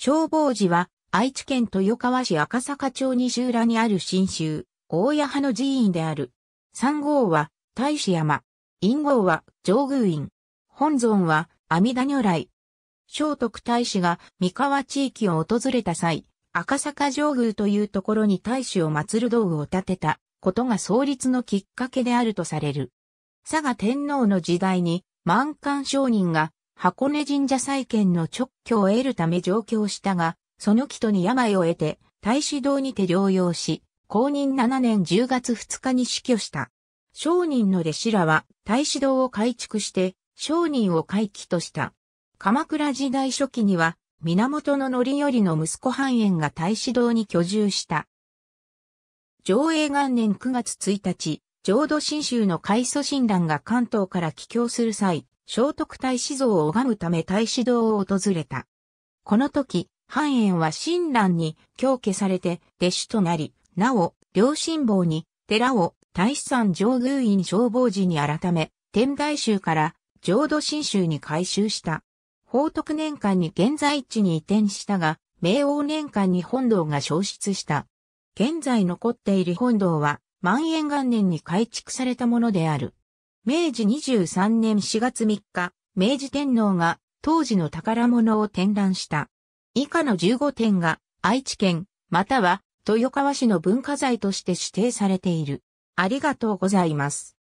消防寺は、愛知県豊川市赤坂町西浦にある新州、大谷派の寺院である。三号は、大師山。陰号は、上宮院。本尊は、阿弥陀如来。聖徳太子が三河地域を訪れた際、赤坂上宮というところに太子を祀る道具を建てたことが創立のきっかけであるとされる。佐賀天皇の時代に満漢商人が箱根神社再建の直居を得るため上京したが、その人に病を得て、大使堂にて療養し、公認7年10月2日に死去した。商人の弟子らは大使堂を改築して、商人を回帰とした。鎌倉時代初期には、源の範頼の息子半円が大使堂に居住した。上映元年9月1日、浄土真宗の開祖親鸞が関東から帰郷する際、聖徳太子像を拝むため太子堂を訪れた。この時、半円は親鸞に強化されて弟子となり、なお、両親坊に寺を大師山上宮院消防寺に改め、天台宗から浄土真宗に改修した。法徳年間に現在地に移転したが、明王年間に本堂が消失した。現在残っている本堂は、万延元年に改築されたものである。明治23年4月3日、明治天皇が当時の宝物を展覧した。以下の15点が愛知県、または豊川市の文化財として指定されている。ありがとうございます。